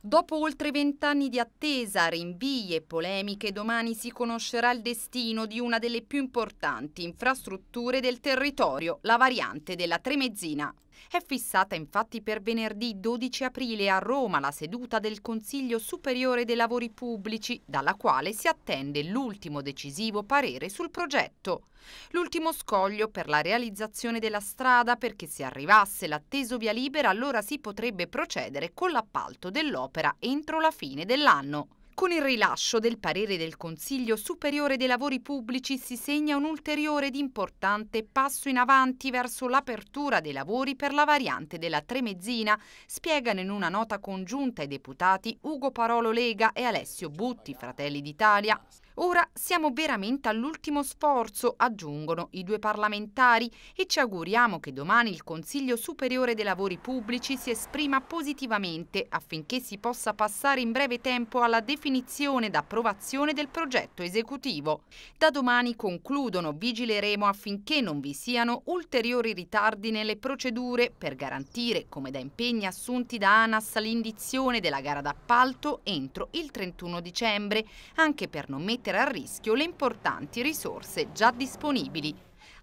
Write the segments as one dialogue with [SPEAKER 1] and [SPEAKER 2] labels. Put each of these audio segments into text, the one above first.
[SPEAKER 1] Dopo oltre vent'anni di attesa, rinvii e polemiche, domani si conoscerà il destino di una delle più importanti infrastrutture del territorio, la variante della Tremezzina. È fissata infatti per venerdì 12 aprile a Roma la seduta del Consiglio Superiore dei Lavori Pubblici, dalla quale si attende l'ultimo decisivo parere sul progetto. L'ultimo scoglio per la realizzazione della strada perché se arrivasse l'atteso via libera allora si potrebbe procedere con l'appalto dell'opera entro la fine dell'anno. Con il rilascio del parere del Consiglio Superiore dei Lavori Pubblici si segna un ulteriore ed importante passo in avanti verso l'apertura dei lavori per la variante della Tremezzina, spiegano in una nota congiunta i deputati Ugo Parolo Lega e Alessio Butti, Fratelli d'Italia. Ora siamo veramente all'ultimo sforzo, aggiungono i due parlamentari, e ci auguriamo che domani il Consiglio Superiore dei Lavori Pubblici si esprima positivamente affinché si possa passare in breve tempo alla definizione ed approvazione del progetto esecutivo. Da domani concludono, vigileremo affinché non vi siano ulteriori ritardi nelle procedure per garantire, come da impegni assunti da ANAS, l'indizione della gara d'appalto entro il 31 dicembre, anche per non mettere mettere a rischio le importanti risorse già disponibili.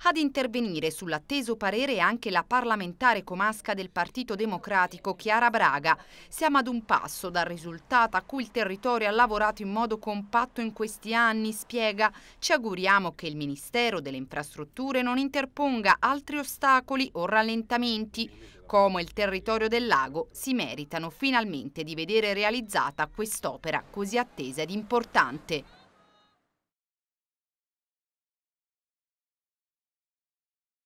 [SPEAKER 1] Ad intervenire sull'atteso parere è anche la parlamentare comasca del Partito Democratico Chiara Braga. Siamo ad un passo dal risultato a cui il territorio ha lavorato in modo compatto in questi anni, spiega. Ci auguriamo che il Ministero delle Infrastrutture non interponga altri ostacoli o rallentamenti. Como e il territorio del lago si meritano finalmente di vedere realizzata quest'opera così attesa ed importante.